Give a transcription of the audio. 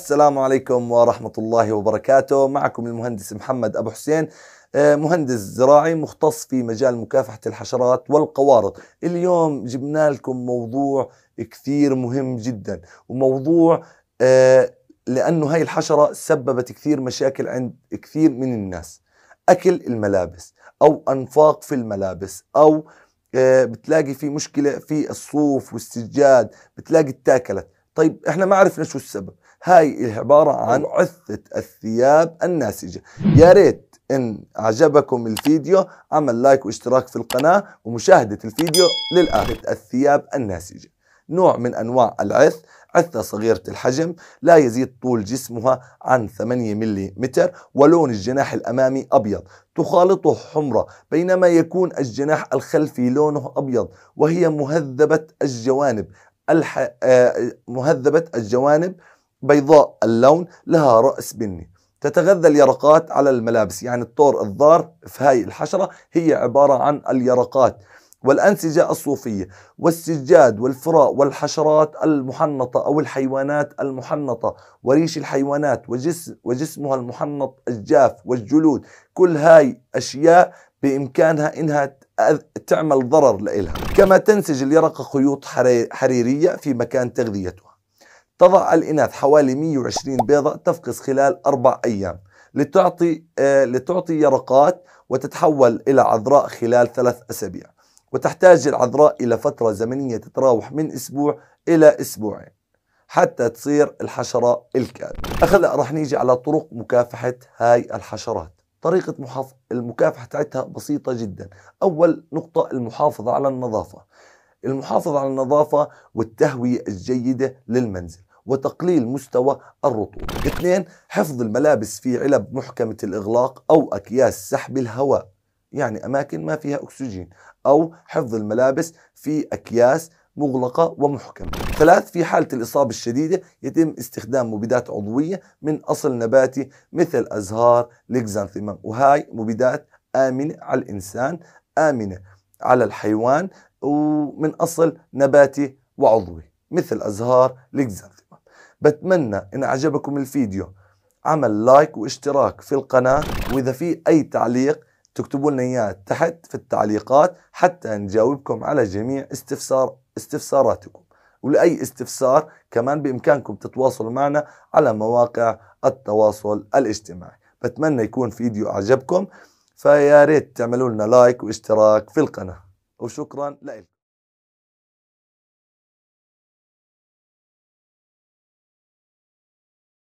السلام عليكم ورحمة الله وبركاته معكم المهندس محمد أبو حسين آه، مهندس زراعي مختص في مجال مكافحة الحشرات والقوارض اليوم جبنا لكم موضوع كثير مهم جدا وموضوع آه، لأنه هاي الحشرة سببت كثير مشاكل عند كثير من الناس أكل الملابس أو أنفاق في الملابس أو آه، بتلاقي في مشكلة في الصوف والسجاد بتلاقي اتاكلت طيب احنا ما عرفنا شو السبب هاي عبارة طيب. عن عثة الثياب الناسجة يا ريت إن أعجبكم الفيديو عمل لايك واشتراك في القناة ومشاهدة الفيديو للآخر الثياب الناسجة نوع من أنواع العث عثة صغيرة الحجم لا يزيد طول جسمها عن 8 ملم ولون الجناح الأمامي أبيض تخالطه حمرة بينما يكون الجناح الخلفي لونه أبيض وهي مهذبة الجوانب الح... آه، مهذبة الجوانب بيضاء اللون لها رأس بني تتغذى اليرقات على الملابس يعني الطور الضار في هاي الحشرة هي عبارة عن اليرقات والأنسجة الصوفية والسجاد والفراء والحشرات المحنطة أو الحيوانات المحنطة وريش الحيوانات وجسم وجسمها المحنط الجاف والجلود كل هاي أشياء بإمكانها إنها تعمل ضرر لإلها كما تنسج اليرقة خيوط حريرية في مكان تغذيتها تضع الإناث حوالي 120 بيضة تفقس خلال أربع أيام لتعطي, آه، لتعطي يرقات وتتحول إلى عذراء خلال ثلاث أسابيع وتحتاج العذراء إلى فترة زمنية تتراوح من أسبوع إلى أسبوعين حتى تصير الحشرة الكاد أخذ رح نيجي على طرق مكافحة هاي الحشرات طريقة المكافحة تاعتها بسيطة جدا أول نقطة المحافظة على النظافة المحافظة على النظافة والتهوية الجيدة للمنزل وتقليل مستوى الرطوبة. اثنين حفظ الملابس في علب محكمة الإغلاق أو أكياس سحب الهواء يعني أماكن ما فيها أكسجين أو حفظ الملابس في أكياس مغلقة ومحكمة ثلاث في حالة الإصابة الشديدة يتم استخدام مبيدات عضوية من أصل نباتي مثل أزهار ليكزانثيمم وهاي مبيدات آمنة على الإنسان آمنة على الحيوان ومن أصل نباتي وعضوي مثل أزهار الإكزانثيوم بتمنى إن أعجبكم الفيديو عمل لايك واشتراك في القناة وإذا في أي تعليق تكتبوا لنا إياه تحت في التعليقات حتى نجاوبكم على جميع استفسار استفساراتكم ولأي استفسار كمان بإمكانكم تتواصلوا معنا على مواقع التواصل الاجتماعي بتمنى يكون فيديو أعجبكم فيا ريت تعملوا لنا لايك واشتراك في القناة وشكرا لكم